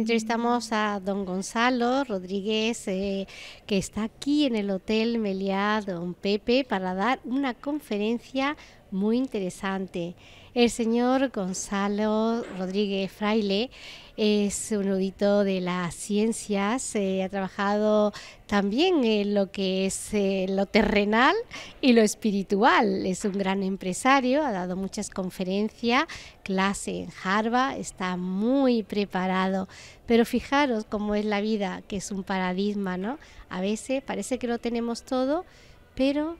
Entrevistamos a don Gonzalo Rodríguez, eh, que está aquí en el Hotel Meliá Don Pepe para dar una conferencia muy interesante. El señor Gonzalo Rodríguez Fraile es un erudito de las ciencias, eh, ha trabajado también en lo que es eh, lo terrenal y lo espiritual. Es un gran empresario, ha dado muchas conferencias, clase en Harvard, está muy preparado. Pero fijaros cómo es la vida, que es un paradigma, ¿no? A veces parece que lo tenemos todo, pero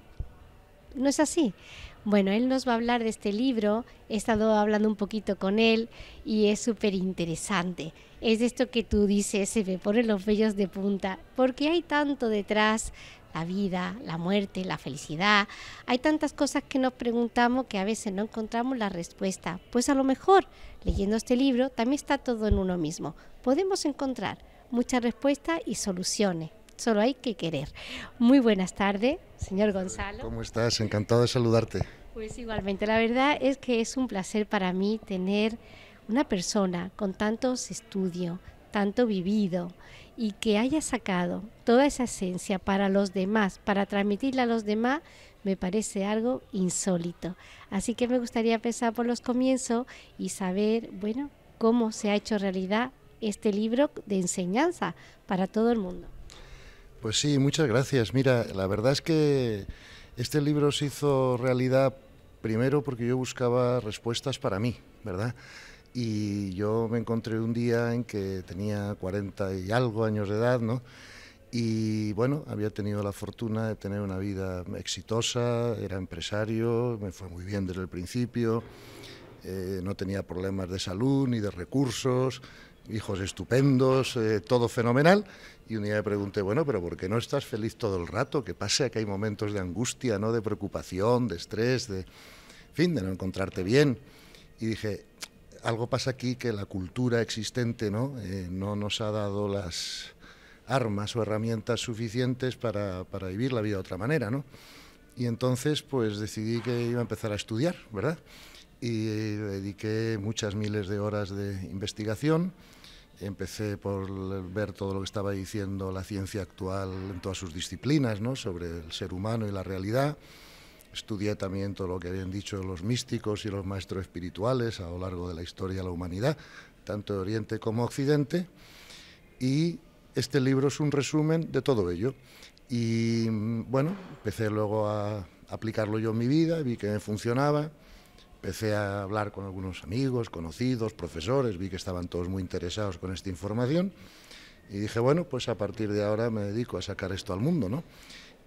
no es así. Bueno, él nos va a hablar de este libro, he estado hablando un poquito con él y es súper interesante. Es esto que tú dices, se me ponen los vellos de punta, porque hay tanto detrás, la vida, la muerte, la felicidad. Hay tantas cosas que nos preguntamos que a veces no encontramos la respuesta. Pues a lo mejor, leyendo este libro, también está todo en uno mismo. Podemos encontrar muchas respuestas y soluciones solo hay que querer. Muy buenas tardes, señor Gonzalo. ¿Cómo estás? Encantado de saludarte. Pues igualmente, la verdad es que es un placer para mí tener una persona con tantos estudios, tanto vivido y que haya sacado toda esa esencia para los demás, para transmitirla a los demás, me parece algo insólito. Así que me gustaría empezar por los comienzos y saber, bueno, cómo se ha hecho realidad este libro de enseñanza para todo el mundo. Pues sí, muchas gracias. Mira, la verdad es que este libro se hizo realidad primero porque yo buscaba respuestas para mí, ¿verdad? Y yo me encontré un día en que tenía 40 y algo años de edad, ¿no? Y bueno, había tenido la fortuna de tener una vida exitosa, era empresario, me fue muy bien desde el principio, eh, no tenía problemas de salud ni de recursos, hijos estupendos, eh, todo fenomenal. Y un día me pregunté, bueno, pero ¿por qué no estás feliz todo el rato? Que pase que hay momentos de angustia, ¿no? De preocupación, de estrés, de, fin, de no encontrarte bien. Y dije, algo pasa aquí que la cultura existente, eh, ¿no? nos ha dado las armas o herramientas suficientes para, para vivir la vida de otra manera, ¿no? Y entonces pues decidí que iba a empezar a estudiar, ¿verdad? Y eh, dediqué muchas miles de horas de investigación. Empecé por ver todo lo que estaba diciendo la ciencia actual en todas sus disciplinas, ¿no? Sobre el ser humano y la realidad. Estudié también todo lo que habían dicho los místicos y los maestros espirituales a lo largo de la historia de la humanidad, tanto de Oriente como Occidente. Y este libro es un resumen de todo ello. Y bueno, empecé luego a aplicarlo yo en mi vida, vi que me funcionaba, empecé a hablar con algunos amigos, conocidos, profesores, vi que estaban todos muy interesados con esta información y dije, bueno, pues a partir de ahora me dedico a sacar esto al mundo, ¿no?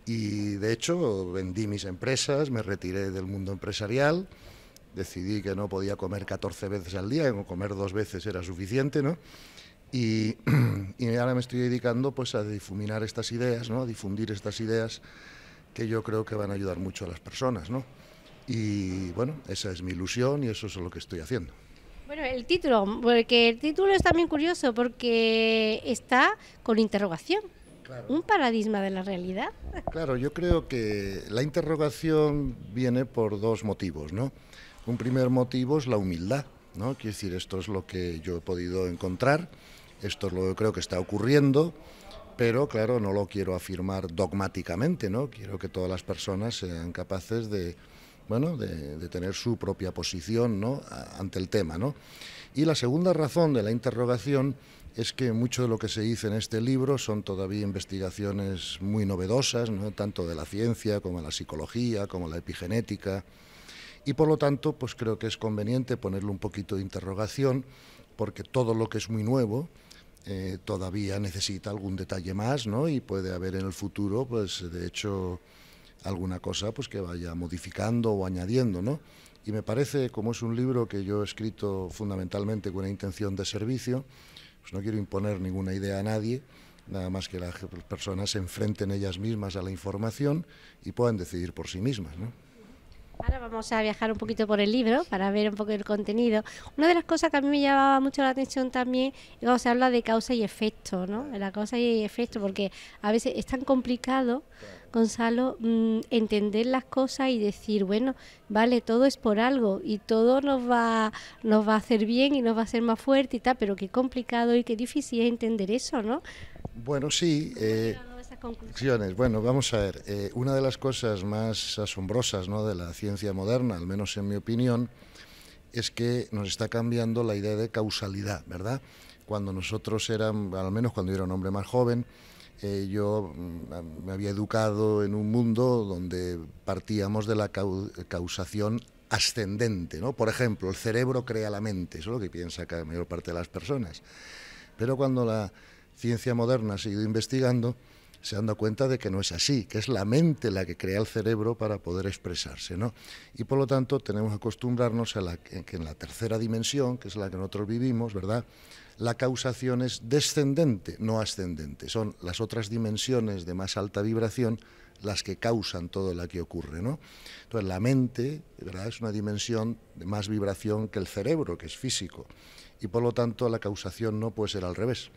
Y de hecho vendí mis empresas, me retiré del mundo empresarial, decidí que no podía comer 14 veces al día, comer dos veces era suficiente, ¿no? Y, y, ahora me estoy dedicando pues a difuminar estas ideas, ¿no? a difundir estas ideas que yo creo que van a ayudar mucho a las personas. ¿no? Y bueno, esa es mi ilusión y eso es lo que estoy haciendo. Bueno, el título, porque el título es también curioso porque está con interrogación. Un paradigma de la realidad. Claro, yo creo que la interrogación viene por dos motivos, ¿no? Un primer motivo es la humildad, ¿no? Quiero decir, esto es lo que yo he podido encontrar esto es lo que creo que está ocurriendo, pero claro, no lo quiero afirmar dogmáticamente, ¿no? Quiero que todas las personas sean capaces de, bueno, de, tener su propia posición ¿no? ante el tema. ¿no? Y la segunda razón de la interrogación es que mucho de lo que se dice en este libro son todavía investigaciones muy novedosas, ¿no? tanto de la ciencia como de la psicología, como la epigenética, y por lo tanto, pues creo que es conveniente ponerle un poquito de interrogación, porque todo lo que es muy nuevo eh, todavía necesita algún detalle más, ¿no? Y puede haber en el futuro, pues de hecho, alguna cosa pues que vaya modificando o añadiendo, ¿no? Y me parece, como es un libro que yo he escrito fundamentalmente con una intención de servicio, pues no quiero imponer ninguna idea a nadie, nada más que las personas se enfrenten ellas mismas a la información y puedan decidir por sí mismas, ¿no? Ahora vamos a viajar un poquito por el libro para ver un poco el contenido. Una de las cosas que a mí me llamaba mucho la atención también cuando se habla de causa y efecto, ¿no? La causa y efecto, porque a veces es tan complicado, Gonzalo, mm, entender las cosas y decir, bueno, vale, todo es por algo y todo nos va, nos va a hacer bien y nos va a hacer más fuerte y tal, pero qué complicado y qué difícil es entender eso, ¿no? Bueno, sí. Eh Conclusiones. Bueno, vamos a ver. Eh, una de las cosas más asombrosas ¿no? de la ciencia moderna, al menos en mi opinión, es que nos está cambiando la idea de causalidad, ¿verdad? Cuando nosotros eran, al menos cuando yo era un hombre más joven, eh, yo mm, me había educado en un mundo donde partíamos de la causación ascendente, Por ejemplo, el cerebro crea la mente, eso es lo que piensa la mayor parte de las personas. Pero cuando la ciencia moderna ha seguido investigando, se han dado cuenta de que no es así, que es la mente la que crea el cerebro para poder expresarse. ¿no? Y por lo tanto tenemos que acostumbrarnos a la, que en la tercera dimensión, que es la que nosotros vivimos, ¿verdad? la causación es descendente, no ascendente. Son las otras dimensiones de más alta vibración las que causan todo lo que ocurre. ¿no? Entonces, la mente ¿verdad? es una dimensión de más vibración que el cerebro, que es físico, y por lo tanto la causación no puede ser al revés.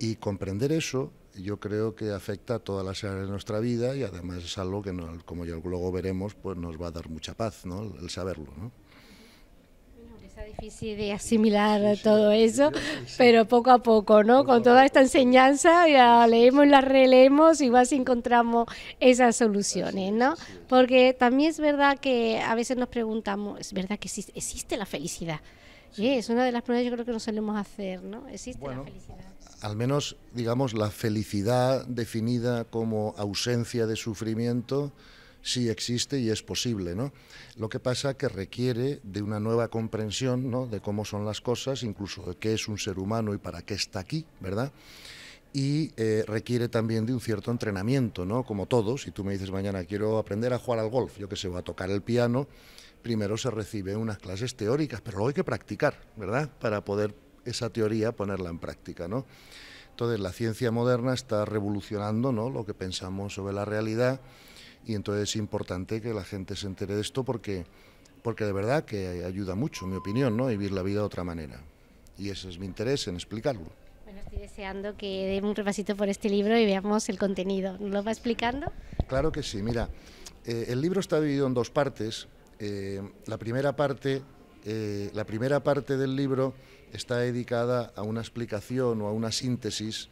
Y comprender eso yo creo que afecta a todas las áreas de nuestra vida y además es algo que, como ya luego veremos, pues nos va a dar mucha paz, ¿no? El saberlo, ¿no? Está difícil de asimilar todo eso, pero poco a poco, ¿no? Con toda esta enseñanza ya leemos, la releemos y más encontramos esas soluciones, ¿no? Porque también es verdad que a veces nos preguntamos, ¿es verdad que existe, la felicidad? es una de las preguntas yo creo que nos solemos hacer, ¿no? ¿Existe la felicidad? al menos, digamos, la felicidad definida como ausencia de sufrimiento sí existe y es posible, ¿no? Lo que pasa que requiere de una nueva comprensión, ¿no? De cómo son las cosas, incluso de qué es un ser humano y para qué está aquí, ¿verdad? y eh, requiere también de un cierto entrenamiento, ¿no? Como todo, si tú me dices mañana quiero aprender a jugar al golf, yo que sé, o a tocar el piano, primero se recibe unas clases teóricas, pero luego hay que practicar, ¿verdad? Para poder esa teoría, ponerla en práctica, ¿no? Entonces la ciencia moderna está revolucionando ¿no? lo que pensamos sobre la realidad y entonces es importante que la gente se entere de esto porque, porque de verdad que ayuda mucho, en mi opinión, ¿no? vivir la vida de otra manera. Y ese es mi interés en explicarlo. Bueno, estoy deseando que dé un repasito por este libro y veamos el contenido. lo va explicando? Claro que sí, mira, eh, el libro está dividido en dos partes. Eh, la primera parte eh, la primera parte del libro está dedicada a una explicación o a una síntesis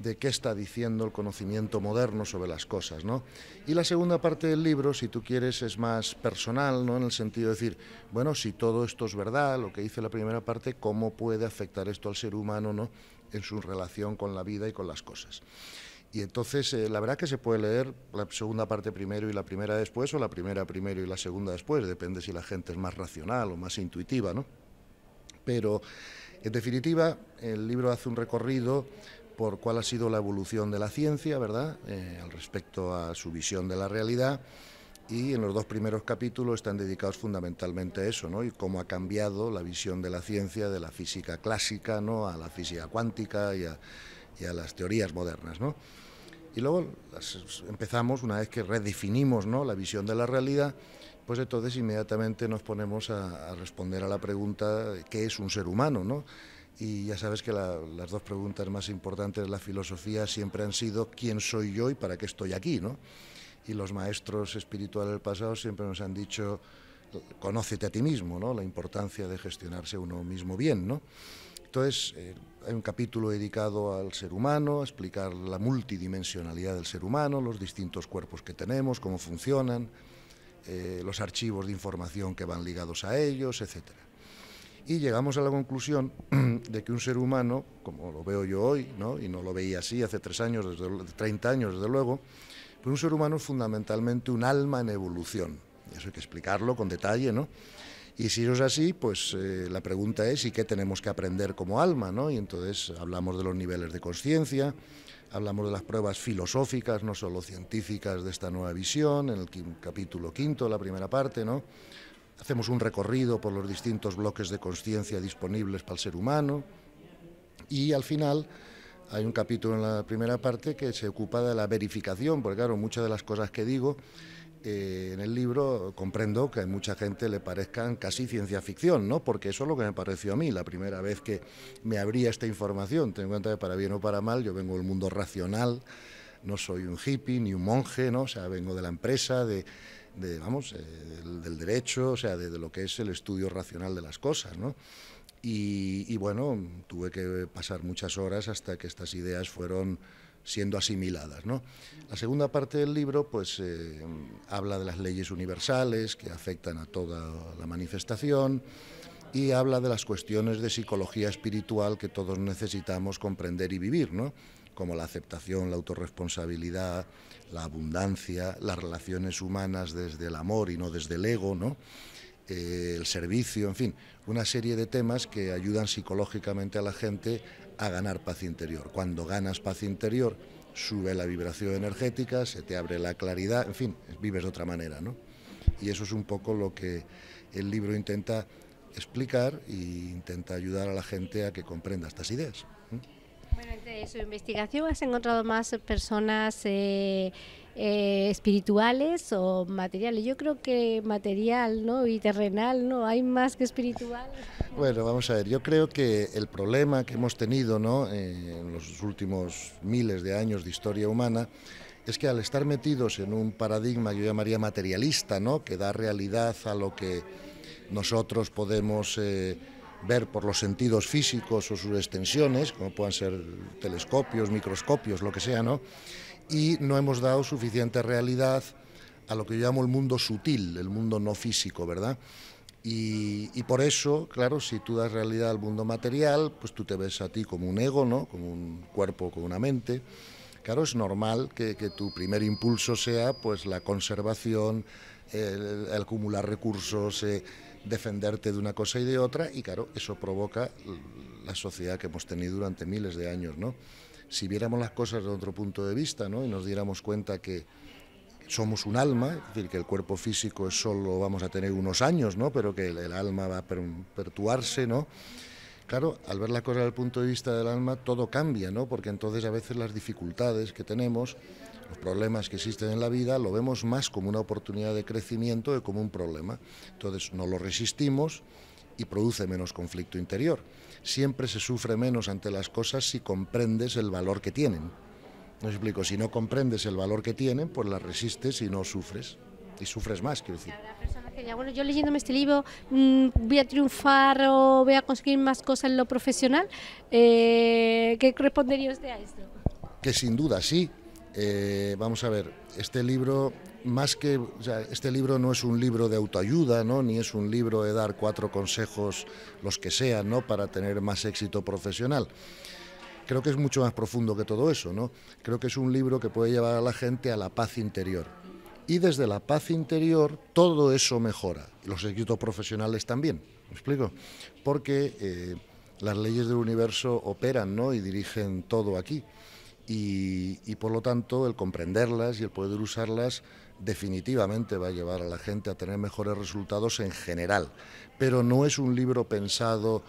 de qué está diciendo el conocimiento moderno sobre las cosas, ¿no? Y la segunda parte del libro, si tú quieres, es más personal, En el sentido de decir, bueno, si todo esto es verdad, lo que dice la primera parte, ¿cómo puede afectar esto al ser humano, ¿no? En su relación con la vida y con las cosas. Y entonces, eh, la verdad que se puede leer la segunda parte primero y la primera después, o la primera primero y la segunda después, depende si la gente es más racional o más intuitiva, ¿no? Pero, en definitiva, el libro hace un recorrido por cuál ha sido la evolución de la ciencia, ¿verdad?, eh, al respecto a su visión de la realidad, y en los dos primeros capítulos están dedicados fundamentalmente a eso, ¿no? Y cómo ha cambiado la visión de la ciencia de la física clásica, ¿no?, a la física cuántica y a, y a las teorías modernas, ¿no? Y luego empezamos, una vez que redefinimos ¿no? la visión de la realidad, pues entonces inmediatamente nos ponemos a, responder a la pregunta ¿qué es un ser humano? ¿no? Y ya sabes que las dos preguntas más importantes de la filosofía siempre han sido ¿quién soy yo y para qué estoy aquí? ¿no? Y los maestros espirituales del pasado siempre nos han dicho conócete a ti mismo, ¿no? la importancia de gestionarse uno mismo bien. ¿no? Entonces, eh, hay un capítulo dedicado al ser humano, a explicar la multidimensionalidad del ser humano, los distintos cuerpos que tenemos, cómo funcionan, eh, los archivos de información que van ligados a ellos, etc. Y llegamos a la conclusión de que un ser humano, como lo veo yo hoy, ¿no? y no lo veía así hace tres años, desde, 30 años desde luego, pues un ser humano es fundamentalmente un alma en evolución. Eso hay que explicarlo con detalle, ¿no? Y si eso es así, pues eh, la pregunta es ¿y qué tenemos que aprender como alma? Y entonces hablamos de los niveles de conciencia, hablamos de las pruebas filosóficas, no solo científicas, de esta nueva visión, en el capítulo quinto, la primera parte, ¿no? Hacemos un recorrido por los distintos bloques de conciencia disponibles para el ser humano y al final hay un capítulo en la primera parte que se ocupa de la verificación, porque claro, muchas de las cosas que digo eh, en el libro comprendo que a mucha gente le parezcan casi ciencia ficción, ¿no? Porque eso es lo que me pareció a mí la primera vez que me abría esta información. Ten en cuenta que para bien o para mal yo vengo del mundo racional, no soy un hippie ni un monje, ¿no? O sea, vengo de la empresa, de, vamos, eh, del, derecho, o sea, de, lo que es el estudio racional de las cosas, ¿no? y bueno, tuve que pasar muchas horas hasta que estas ideas fueron siendo asimiladas. ¿no? La segunda parte del libro pues, eh, habla de las leyes universales que afectan a toda la manifestación y habla de las cuestiones de psicología espiritual que todos necesitamos comprender y vivir, ¿no? como la aceptación, la autorresponsabilidad, la abundancia, las relaciones humanas desde el amor y no desde el ego, ¿no? Eh, el servicio, en fin, una serie de temas que ayudan psicológicamente a la gente a ganar paz interior. Cuando ganas paz interior, sube la vibración energética, se te abre la claridad, en fin, vives de otra manera, ¿no? Y eso es un poco lo que el libro intenta explicar e intenta ayudar a la gente a que comprenda estas ideas. Bueno, de su investigación has encontrado más personas eh, eh, espirituales o materiales. Yo creo que material ¿no? y terrenal, ¿no? Hay más que espiritual. Bueno, vamos a ver, yo creo que el problema que hemos tenido ¿no? Eh, en los últimos miles de años de historia humana es que al estar metidos en un paradigma yo llamaría materialista, ¿no? que da realidad a lo que nosotros podemos eh, ver por los sentidos físicos o sus extensiones, como puedan ser telescopios, microscopios, lo que sea, ¿no? y no hemos dado suficiente realidad a lo que yo llamo el mundo sutil, el mundo no físico, ¿verdad? Y, por eso, claro, si tú das realidad al mundo material, pues tú te ves a ti como un ego, ¿no? Como un cuerpo, con una mente. Claro, es normal que, tu primer impulso sea pues la conservación, el, acumular recursos, eh, defenderte de una cosa y de otra, y claro, eso provoca la sociedad que hemos tenido durante miles de años, ¿no? si viéramos las cosas de otro punto de vista ¿no? y nos diéramos cuenta que somos un alma, es decir, que el cuerpo físico es solo vamos a tener unos años, ¿no? pero que el, alma va a perpetuarse, ¿no? Claro, al ver las cosas desde el punto de vista del alma, todo cambia, ¿no? Porque entonces a veces las dificultades que tenemos, los problemas que existen en la vida, lo vemos más como una oportunidad de crecimiento que como un problema. Entonces no lo resistimos y produce menos conflicto interior siempre se sufre menos ante las cosas si comprendes el valor que tienen. No explico, si no comprendes el valor que tienen, pues las resistes y no sufres. Y sufres más, quiero decir. que bueno, yo leyéndome este libro mm, voy a triunfar o voy a conseguir más cosas en lo profesional. Eh, ¿Qué respondería usted a esto? Que sin duda sí. Eh, vamos a ver, este libro más que, este libro no es un libro de autoayuda, ¿no? Ni es un libro de dar cuatro consejos, los que sean, ¿no? Para tener más éxito profesional. Creo que es mucho más profundo que todo eso, ¿no? Creo que es un libro que puede llevar a la gente a la paz interior. Y desde la paz interior todo eso mejora. Los éxitos profesionales también. ¿Me explico? Porque eh, las leyes del universo operan, ¿no? Y dirigen todo aquí. y, por lo tanto el comprenderlas y el poder usarlas definitivamente va a llevar a la gente a tener mejores resultados en general, pero no es un libro pensado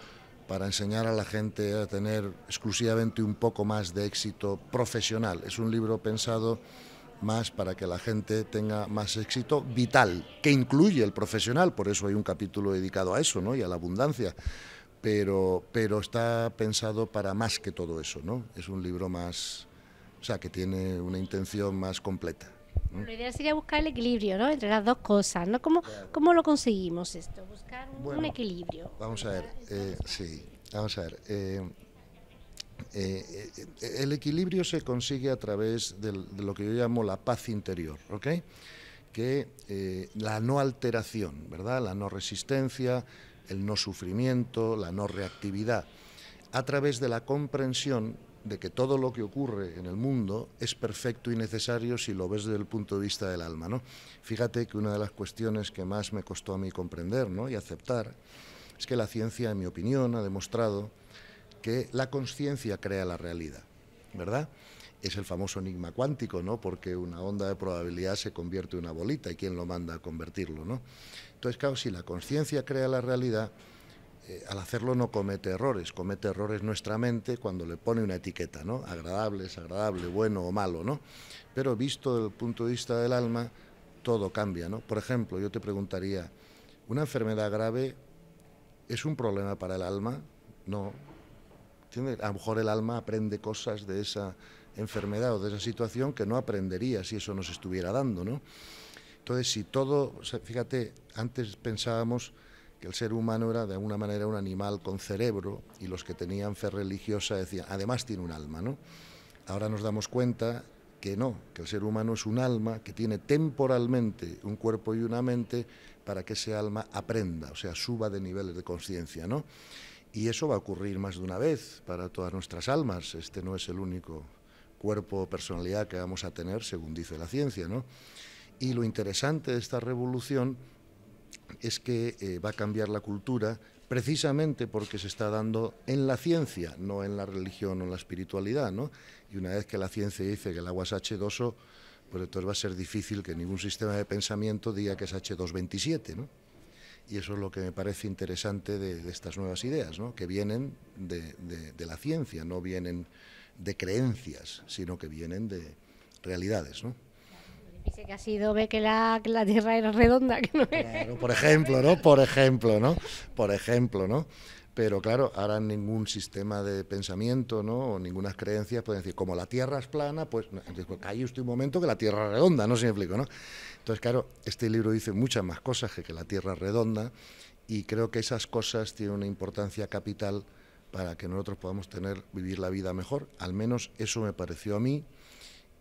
para enseñar a la gente a tener exclusivamente un poco más de éxito profesional. Es un libro pensado más para que la gente tenga más éxito vital, que incluye el profesional, por eso hay un capítulo dedicado a eso, ¿no? Y a la abundancia. Pero, pero está pensado para más que todo eso, ¿no? Es un libro más, o sea, que tiene una intención más completa. La idea sería buscar el equilibrio ¿no? entre las dos cosas. ¿no? ¿Cómo, ¿Cómo lo conseguimos esto? Buscar un, equilibrio. Vamos a ver, eh, sí, vamos a ver. Eh, eh, el equilibrio se consigue a través de lo que yo llamo la paz interior, ¿ok? Que la no alteración, ¿verdad? La no resistencia, el no sufrimiento, la no reactividad, a través de la comprensión de que todo lo que ocurre en el mundo es perfecto y necesario si lo ves desde el punto de vista del alma, ¿no? Fíjate que una de las cuestiones que más me costó a mí comprender, ¿no? y aceptar es que la ciencia, en mi opinión, ha demostrado que la conciencia crea la realidad, ¿verdad? Es el famoso enigma cuántico, ¿no? Porque una onda de probabilidad se convierte en una bolita y quién lo manda a convertirlo, ¿no? Entonces, claro, si la conciencia crea la realidad, eh, al hacerlo no comete errores, comete errores nuestra mente cuando le pone una etiqueta, ¿no? Agradable, desagradable, bueno o malo, ¿no? Pero visto desde el punto de vista del alma, todo cambia, ¿no? Por ejemplo, yo te preguntaría, ¿una enfermedad grave es un problema para el alma? No. Tiene, A lo mejor el alma aprende cosas de esa enfermedad o de esa situación que no aprendería si eso nos estuviera dando, ¿no? Entonces, si todo, fíjate, antes pensábamos que el ser humano era de alguna manera un animal con cerebro y los que tenían fe religiosa decían, además tiene un alma, ¿no? Ahora nos damos cuenta que no, que el ser humano es un alma que tiene temporalmente un cuerpo y una mente para que ese alma aprenda, o sea, suba de niveles de conciencia, ¿no? Y eso va a ocurrir más de una vez para todas nuestras almas. Este no es el único cuerpo o personalidad que vamos a tener, según dice la ciencia, ¿no? Y lo interesante de esta revolución es que eh, va a cambiar la cultura precisamente porque se está dando en la ciencia, no en la religión o en la espiritualidad, ¿no? Y una vez que la ciencia dice que el agua es H2O, pues entonces va a ser difícil que ningún sistema de pensamiento diga que es H227, ¿no? Y eso es lo que me parece interesante de, estas nuevas ideas, ¿no? Que vienen de, de, la ciencia, no vienen de creencias, sino que vienen de realidades, ¿no? Dice que ha sido ve que la, Tierra era redonda. Que no claro, por ejemplo, ¿no? Por ejemplo, ¿no? Por ejemplo, ¿no? Pero claro, ahora ningún sistema de pensamiento, ¿no? O ninguna creencia puede decir, como la Tierra es plana, pues, pues usted un momento que la Tierra es redonda, no me explico, ¿no? Entonces, claro, este libro dice muchas más cosas que que la Tierra es redonda y creo que esas cosas tienen una importancia capital para que nosotros podamos tener, vivir la vida mejor. Al menos eso me pareció a mí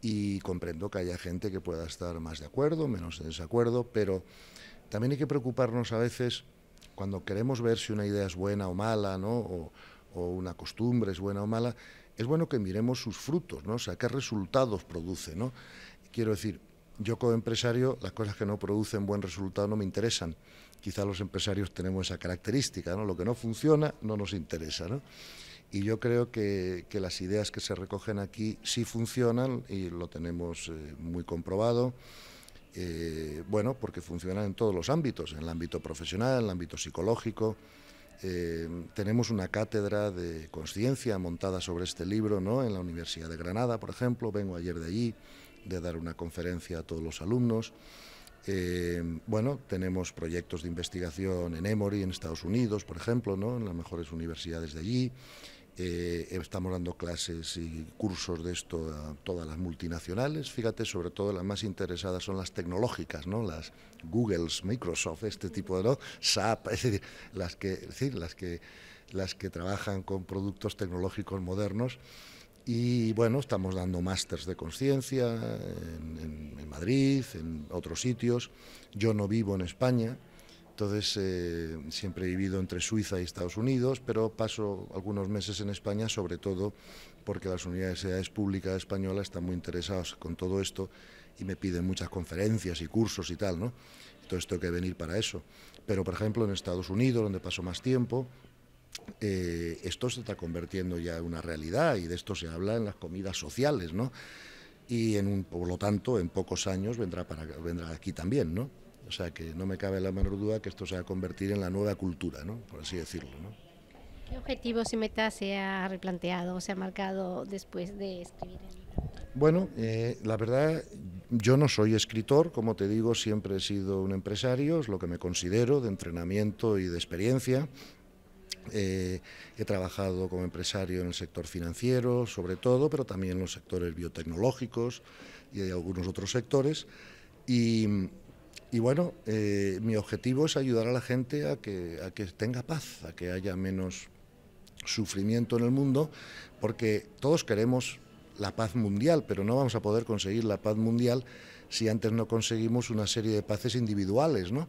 y comprendo que haya gente que pueda estar más de acuerdo, menos de desacuerdo, pero también hay que preocuparnos a veces cuando queremos ver si una idea es buena o mala, ¿no? o, una costumbre es buena o mala, es bueno que miremos sus frutos, ¿no? o sea, qué resultados produce. ¿no? Quiero decir, yo como empresario, las cosas que no producen buen resultado no me interesan. Quizá los empresarios tenemos esa característica, ¿no? lo que no funciona no nos interesa. ¿no? y yo creo que, las ideas que se recogen aquí sí funcionan y lo tenemos eh, muy comprobado. Eh, bueno, porque funcionan en todos los ámbitos, en el ámbito profesional, en el ámbito psicológico. Eh, tenemos una cátedra de conciencia montada sobre este libro ¿no? en la Universidad de Granada, por ejemplo. Vengo ayer de allí de dar una conferencia a todos los alumnos. bueno, tenemos proyectos de investigación en Emory, en Estados Unidos, por ejemplo, ¿no? en las mejores universidades de allí. Eh, estamos dando clases y cursos de esto a todas las multinacionales. Fíjate, sobre todo las más interesadas son las tecnológicas, ¿no? Las Google, Microsoft, este tipo de, ¿no? SAP, es decir, las que, decir, las que, las que trabajan con productos tecnológicos modernos. Y bueno, estamos dando másters de conciencia en Madrid, en otros sitios. Yo no vivo en España, entonces eh, siempre he vivido entre Suiza y Estados Unidos, pero paso algunos meses en España, sobre todo porque las universidades públicas españolas están muy interesadas con todo esto y me piden muchas conferencias y cursos y tal, ¿no? Entonces tengo que venir para eso. Pero, por ejemplo, en Estados Unidos, donde paso más tiempo, eh, esto se está convirtiendo ya en una realidad y de esto se habla en las comidas sociales, ¿no? Y en por lo tanto, en pocos años vendrá, vendrá aquí también, ¿no? O sea que no me cabe la menor duda que esto se va a convertir en la nueva cultura, ¿no? por así decirlo. ¿Qué objetivos y metas se ha replanteado o se ha marcado después de escribir Bueno, eh, la verdad, yo no soy escritor, como te digo, siempre he sido un empresario, es lo que me considero de entrenamiento y de experiencia. Eh, he trabajado como empresario en el sector financiero, sobre todo, pero también en los sectores biotecnológicos y de algunos otros sectores. Y y bueno, eh, mi objetivo es ayudar a la gente a que, que tenga paz, a que haya menos sufrimiento en el mundo, porque todos queremos la paz mundial, pero no vamos a poder conseguir la paz mundial si antes no conseguimos una serie de paces individuales, ¿no?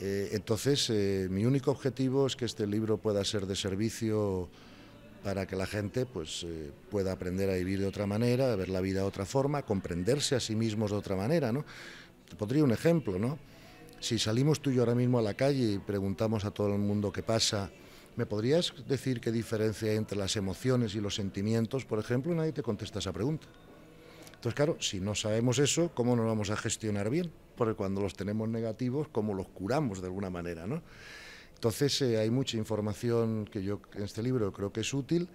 Eh, entonces, eh, mi único objetivo es que este libro pueda ser de servicio para que la gente pues, pueda aprender a vivir de otra manera, a ver la vida de otra forma, comprenderse a sí mismos de otra manera, ¿no? Te pondría un ejemplo, ¿no? Si salimos tú y yo ahora mismo a la calle y preguntamos a todo el mundo qué pasa, ¿me podrías decir qué diferencia hay entre las emociones y los sentimientos, por ejemplo? Nadie te contesta esa pregunta. Entonces, claro, si no sabemos eso, ¿cómo nos vamos a gestionar bien? Porque cuando los tenemos negativos, ¿cómo los curamos de alguna manera, no? Entonces, eh, hay mucha información que yo en este libro creo que es útil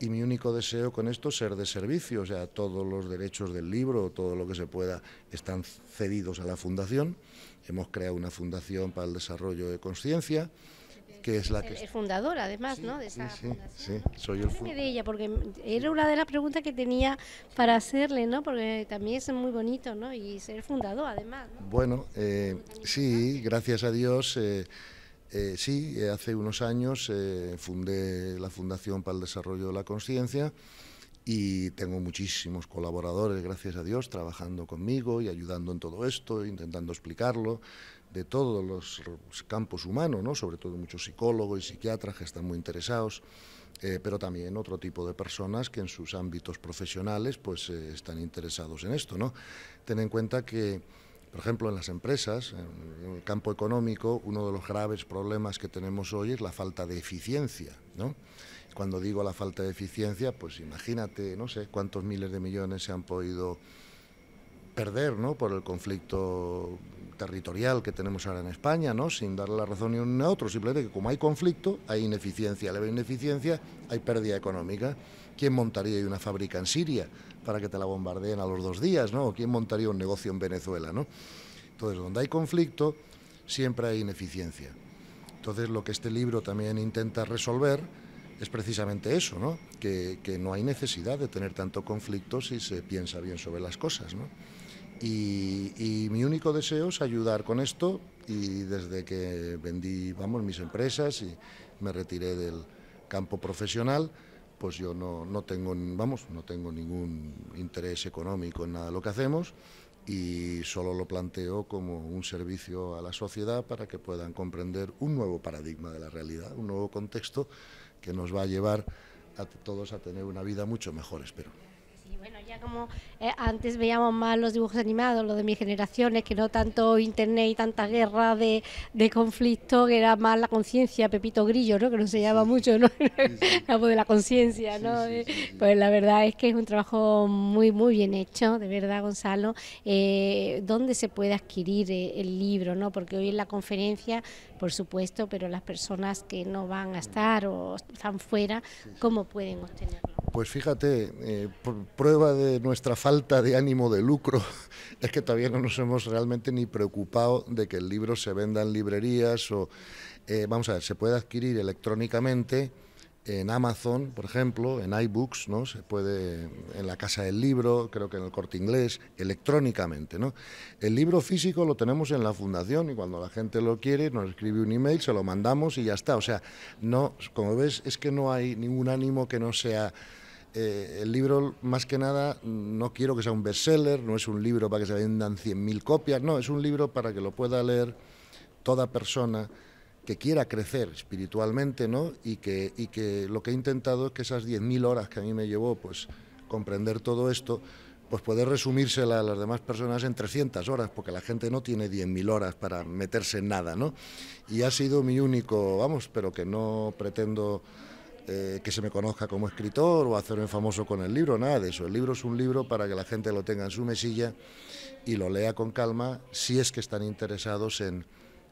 y mi único deseo con esto es ser de servicio, o sea, todos los derechos del libro, todo lo que se pueda, están cedidos a la fundación. Hemos creado una fundación para el desarrollo de conciencia, que es la que... Es fundador, además, ¿no? sí, sí, soy el fundador. de ella, porque era una de las preguntas que tenía para hacerle, ¿no? Porque también es muy bonito, ¿no? Y ser fundador, además. ¿no? Bueno, eh, sí, gracias a Dios... Eh, eh, sí, eh, hace unos años eh, fundé la Fundación para el Desarrollo de la Conciencia y tengo muchísimos colaboradores, gracias a Dios, trabajando conmigo y ayudando en todo esto, intentando explicarlo, de todos los campos humanos, ¿no? sobre todo muchos psicólogos y psiquiatras que están muy interesados, pero también otro tipo de personas que en sus ámbitos profesionales pues, están interesados en esto. ¿no? Ten en cuenta que por ejemplo, en las empresas, en el campo económico, uno de los graves problemas que tenemos hoy es la falta de eficiencia. Cuando digo la falta de eficiencia, pues imagínate, no sé, cuántos miles de millones se han podido perder ¿no? por el conflicto territorial que tenemos ahora en España, ¿no? sin darle la razón ni uno a otro, simplemente que como hay conflicto, hay ineficiencia, leve ineficiencia hay pérdida económica. ¿Quién montaría una fábrica en Siria? para que te la bombardeen a los dos días, ¿no? ¿Quién montaría un negocio en Venezuela, ¿no? Entonces, donde hay conflicto, siempre hay ineficiencia. Entonces, lo que este libro también intenta resolver es precisamente eso, ¿no? Que, que no hay necesidad de tener tanto conflicto si se piensa bien sobre las cosas, ¿no? Y, y, mi único deseo es ayudar con esto y desde que vendí, vamos, mis empresas y me retiré del campo profesional, pues yo no, no tengo, vamos, no tengo ningún interés económico en nada de lo que hacemos y solo lo planteo como un servicio a la sociedad para que puedan comprender un nuevo paradigma de la realidad, un nuevo contexto que nos va a llevar a todos a tener una vida mucho mejor, espero bueno, ya como eh, antes veíamos más los dibujos animados, los de mis generaciones, que no tanto internet y tanta guerra de, conflicto, que era más la conciencia, Pepito Grillo, ¿no? Que no se llama mucho, ¿no? de la conciencia, ¿no? pues la verdad es que es un trabajo muy, muy bien hecho, de verdad, Gonzalo. Eh, ¿Dónde se puede adquirir eh, el libro, no? Porque hoy en la conferencia, por supuesto, pero las personas que no van a estar o están fuera, ¿cómo pueden obtenerlo? Pues fíjate, eh, prueba de nuestra falta de ánimo de lucro es que todavía no nos hemos realmente ni preocupado de que el libro se venda en librerías o, eh, vamos a ver, se puede adquirir electrónicamente en Amazon, por ejemplo, en iBooks, ¿no? Se puede en la Casa del Libro, creo que en el Corte Inglés, electrónicamente, ¿no? El libro físico lo tenemos en la fundación y cuando la gente lo quiere nos escribe un email, se lo mandamos y ya está. O sea, no, como ves, es que no hay ningún ánimo que no sea eh, el libro, más que nada, no quiero que sea un bestseller, no es un libro para que se vendan 100.000 copias, no, es un libro para que lo pueda leer toda persona que quiera crecer espiritualmente, ¿no? Y que, y que lo que he intentado es que esas 10.000 horas que a mí me llevó, pues, comprender todo esto, pues poder resumírsela a las demás personas en 300 horas, porque la gente no tiene 10.000 horas para meterse en nada, ¿no? Y ha sido mi único, vamos, pero que no pretendo eh, que se me conozca como escritor o hacerme famoso con el libro, nada de eso. El libro es un libro para que la gente lo tenga en su mesilla y lo lea con calma si es que están interesados en,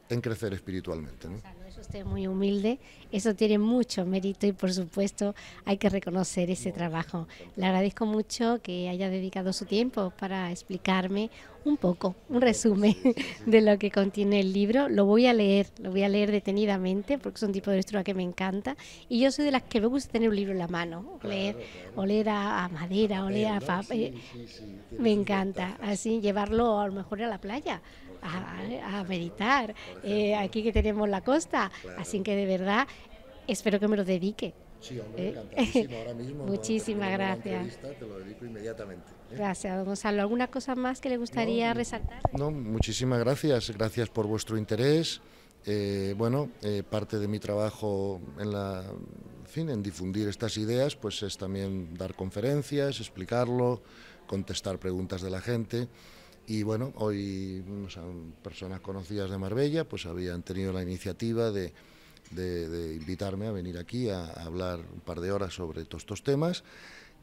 en crecer espiritualmente. es usted muy humilde, eso tiene mucho mérito y por supuesto hay que reconocer ese trabajo. Le agradezco mucho que haya dedicado su tiempo para explicarme un poco, un resumen de lo que contiene el libro. Lo voy a leer, lo voy a leer detenidamente porque es un tipo de lectura que me encanta. Y yo soy de las que me gusta tener un libro en la mano, leer, oler a, madera, oler a... papel. me encanta, así llevarlo a lo mejor a la playa. A, meditar, eh, aquí que tenemos la costa, así que de verdad espero que me lo dedique, Sí, hombre, eh, Ahora mismo. Muchísimas gracias. Te lo dedico inmediatamente. ¿eh? Gracias, don Gonzalo. ¿Alguna cosa más que le gustaría resaltar? No, muchísimas gracias. Gracias por vuestro interés. Eh, bueno, parte de mi trabajo en la, fin, en difundir estas ideas, pues es también dar conferencias, explicarlo, contestar preguntas de la gente. Y bueno, hoy personas conocidas de Marbella, pues habían tenido la iniciativa de de, invitarme a venir aquí a, hablar un par de horas sobre todos estos temas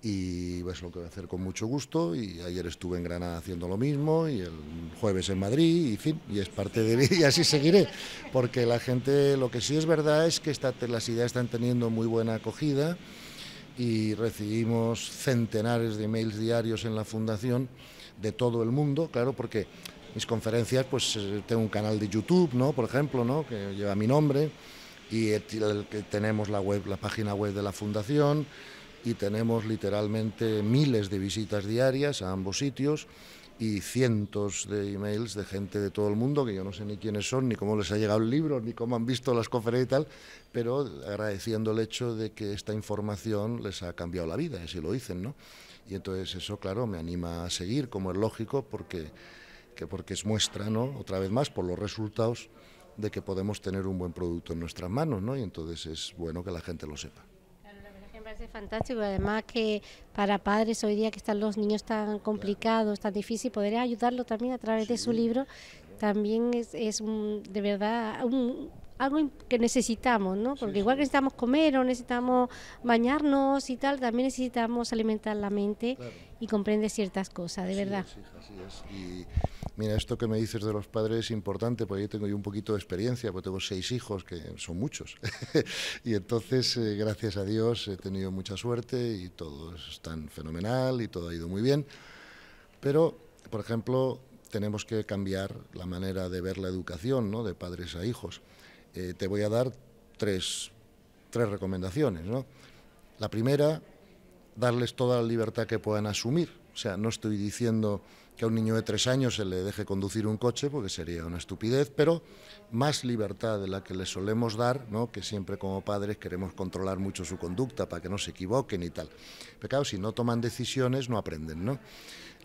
y es lo que voy a hacer con mucho gusto y ayer estuve en Granada haciendo lo mismo y el jueves en Madrid y es parte de mí y así seguiré porque la gente, lo que sí es verdad es que las ideas están teniendo muy buena acogida y recibimos centenares de mails diarios en la fundación de todo el mundo, claro, porque mis conferencias, pues eh, tengo un canal de YouTube, ¿no? Por ejemplo, ¿no? Que lleva mi nombre y tenemos la web, la página web de la fundación y tenemos literalmente miles de visitas diarias a ambos sitios y cientos de emails de gente de todo el mundo, que yo no sé ni quiénes son, ni cómo les ha llegado el libro, ni cómo han visto las conferencias y tal, pero agradeciendo el hecho de que esta información les ha cambiado la vida, así lo dicen, ¿no? Y entonces eso, claro, me anima a seguir, como es lógico, porque, que porque es muestra, ¿no? Otra vez más, por los resultados de que podemos tener un buen producto en nuestras manos, ¿no? Y entonces es bueno que la gente lo sepa. Claro, es me parece fantástico, además que para padres hoy día que están los niños tan complicados, tan difícil, poder ayudarlo también a través de su libro, también es, es de verdad un, algo que necesitamos, ¿no? Porque igual que necesitamos comer o necesitamos bañarnos y tal, también necesitamos alimentar la mente y comprender ciertas cosas, de verdad. así es. Y mira, esto que me dices de los padres es importante, porque yo tengo yo un poquito de experiencia, porque tengo seis hijos, que son muchos. y entonces, eh, gracias a Dios, he tenido mucha suerte y todos están fenomenal y todo ha ido muy bien. Pero, por ejemplo, tenemos que cambiar la manera de ver la educación, ¿no? de padres a hijos. Eh, te voy a dar tres, tres recomendaciones. ¿no? La primera, darles toda la libertad que puedan asumir. O sea, no estoy diciendo que a un niño de tres años se le deje conducir un coche, porque sería una estupidez, pero más libertad de la que le solemos dar, ¿no? que siempre como padres queremos controlar mucho su conducta para que no se equivoquen y tal. claro, si no toman decisiones, no aprenden. ¿no?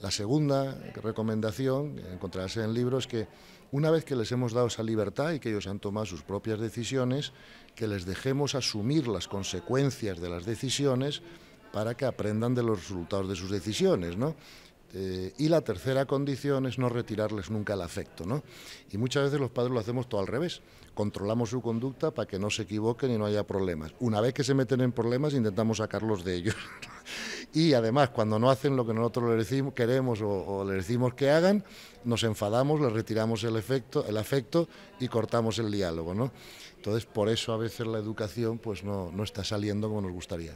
La segunda recomendación, encontrarse en el libro, es que una vez que les hemos dado esa libertad y que ellos han tomado sus propias decisiones, que les dejemos asumir las consecuencias de las decisiones para que aprendan de los resultados de sus decisiones, ¿no? Eh, y la tercera condición es no retirarles nunca el afecto, Y muchas veces los padres lo hacemos todo al revés. Controlamos su conducta para que no se equivoquen y no haya problemas. Una vez que se meten en problemas, intentamos sacarlos de ellos. y además, cuando no hacen lo que nosotros les decimos, queremos o, les decimos que hagan, nos enfadamos, les retiramos el, el afecto y cortamos el diálogo, ¿no? Entonces, por eso a veces la educación pues no está saliendo como nos gustaría.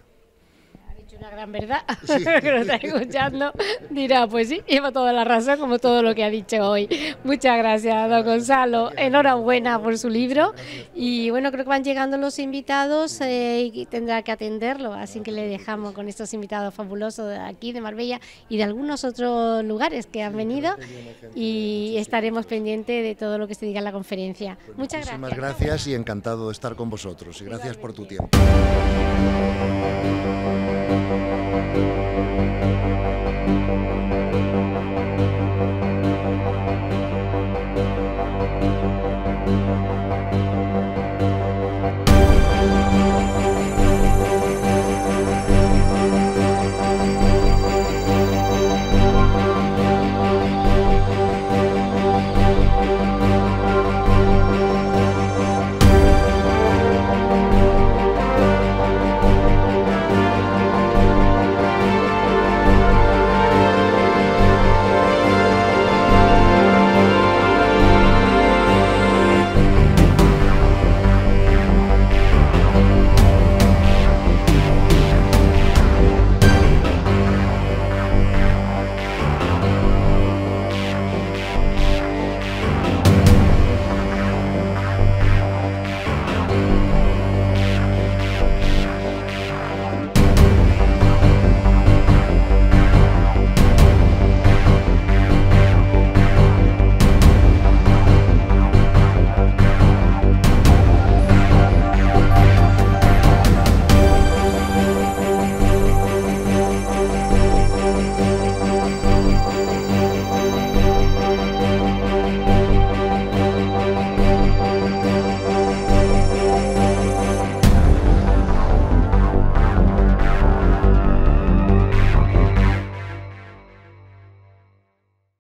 Una gran verdad que lo está escuchando dirá, pues sí, lleva toda la razón como todo lo que ha dicho hoy. Muchas gracias, don Gonzalo. Enhorabuena por su libro. Y bueno, creo que van llegando los invitados eh, y tendrá que atenderlo, así que le dejamos con estos invitados fabulosos de aquí, de Marbella y de algunos otros lugares que han venido y estaremos pendientes de todo lo que se diga en la conferencia. Pues Muchas gracias. Muchísimas gracias y encantado de estar con vosotros y gracias por tu tiempo. Música